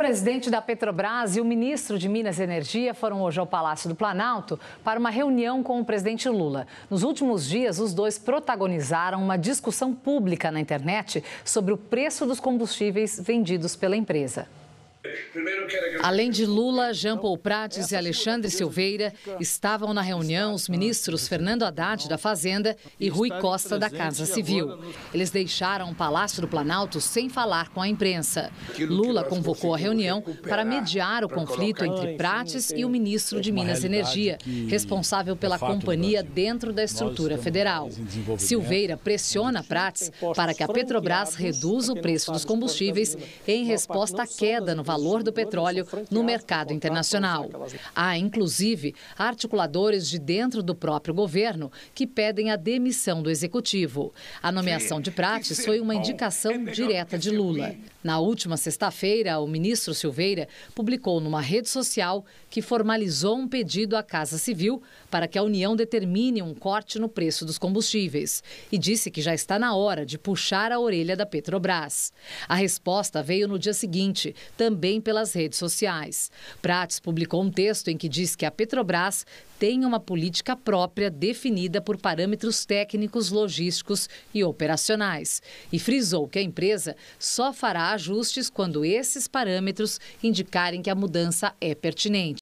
O presidente da Petrobras e o ministro de Minas e Energia foram hoje ao Palácio do Planalto para uma reunião com o presidente Lula. Nos últimos dias, os dois protagonizaram uma discussão pública na internet sobre o preço dos combustíveis vendidos pela empresa. Além de Lula, Jean Paul Prates e Alexandre Silveira, estavam na reunião os ministros Fernando Haddad da Fazenda e Rui Costa da Casa Civil. Eles deixaram o Palácio do Planalto sem falar com a imprensa. Lula convocou a reunião para mediar o conflito entre Prates e o ministro de Minas e Energia, responsável pela companhia dentro da estrutura federal. Né? Silveira pressiona Prates para que a Petrobras reduza o preço dos combustíveis em resposta à queda no valor do petróleo no mercado internacional. Há, inclusive, articuladores de dentro do próprio governo que pedem a demissão do executivo. A nomeação de Prates foi uma indicação é direta de Lula. Na última sexta-feira, o ministro Silveira publicou numa rede social que formalizou um pedido à Casa Civil para que a União determine um corte no preço dos combustíveis e disse que já está na hora de puxar a orelha da Petrobras. A resposta veio no dia seguinte, também pelas redes sociais. Prates publicou um texto em que diz que a Petrobras tem uma política própria definida por parâmetros técnicos, logísticos e operacionais e frisou que a empresa só fará ajustes quando esses parâmetros indicarem que a mudança é pertinente.